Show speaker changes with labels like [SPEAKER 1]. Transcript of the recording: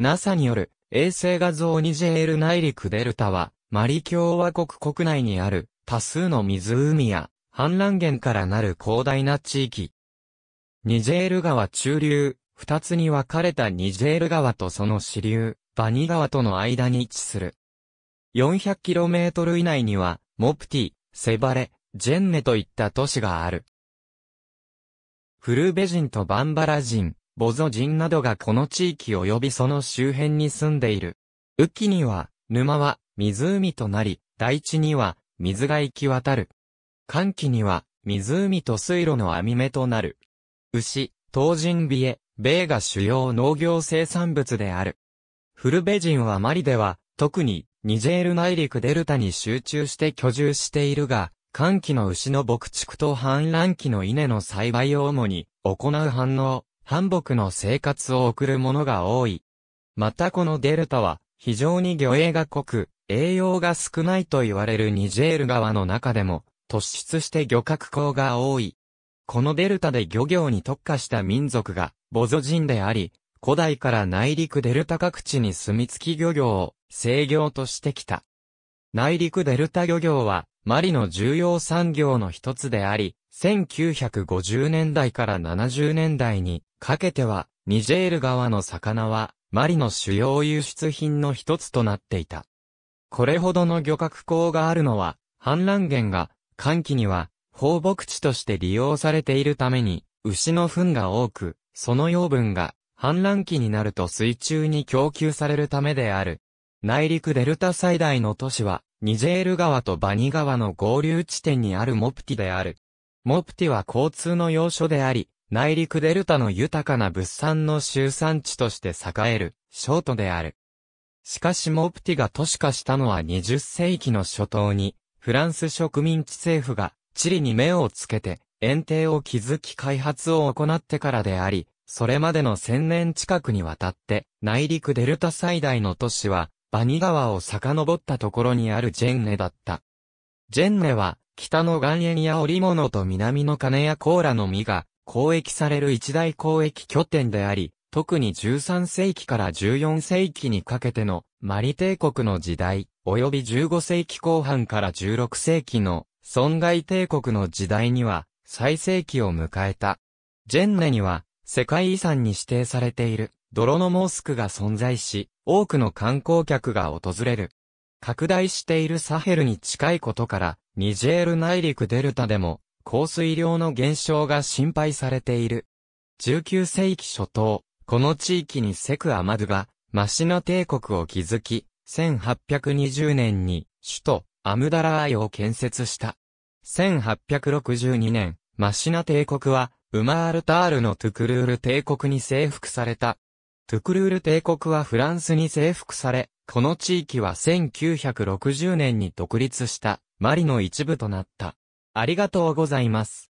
[SPEAKER 1] NASA による衛星画像ニジェール内陸デルタは、マリ共和国国内にある多数の湖や氾濫源からなる広大な地域。ニジェール川中流、二つに分かれたニジェール川とその支流、バニ川との間に位置する。400km 以内には、モプティ、セバレ、ジェンネといった都市がある。フルベ人とバンバラ人、ボゾ人などがこの地域及びその周辺に住んでいる。雨季には、沼は湖となり、大地には水が行き渡る。寒気には湖と水路の網目となる。牛、東人ビエ、米が主要農業生産物である。フルベ人はマリでは、特にニジェール内陸デルタに集中して居住しているが、寒気の牛の牧畜と氾濫期の稲の栽培を主に行う反応。反木の生活を送る者が多い。またこのデルタは、非常に魚影が濃く、栄養が少ないと言われるニジェール川の中でも、突出して漁獲口が多い。このデルタで漁業に特化した民族が、ボゾ人であり、古代から内陸デルタ各地に住み着き漁業を、制業としてきた。内陸デルタ漁業は、マリの重要産業の一つであり、1950年代から70年代にかけては、ニジェール川の魚は、マリの主要輸出品の一つとなっていた。これほどの漁獲港があるのは、氾濫源が、寒気には、放牧地として利用されているために、牛の糞が多く、その養分が、氾濫期になると水中に供給されるためである。内陸デルタ最大の都市は、ニジェール川とバニ川の合流地点にあるモプティである。モプティは交通の要所であり、内陸デルタの豊かな物産の集産地として栄える、ショートである。しかしモプティが都市化したのは20世紀の初頭に、フランス植民地政府が、地理に目をつけて、園庭を築き開発を行ってからであり、それまでの1000年近くにわたって、内陸デルタ最大の都市は、バニ川を遡ったところにあるジェンネだった。ジェンネは、北の岩塩や織物と南の金やコーラの実が交易される一大交易拠点であり、特に13世紀から14世紀にかけてのマリ帝国の時代、及び15世紀後半から16世紀の損害帝国の時代には最盛期を迎えた。ジェンネには世界遺産に指定されている泥のモスクが存在し、多くの観光客が訪れる。拡大しているサヘルに近いことから、ニジェール内陸デルタでも、降水量の減少が心配されている。19世紀初頭、この地域にセク・アマドゥが、マシナ帝国を築き、1820年に首都アムダラーイを建設した。1862年、マシナ帝国は、ウマールタールのトゥクルール帝国に征服された。トゥクルール帝国はフランスに征服され、この地域は1960年に独立した。マリの一部となった。ありがとうございます。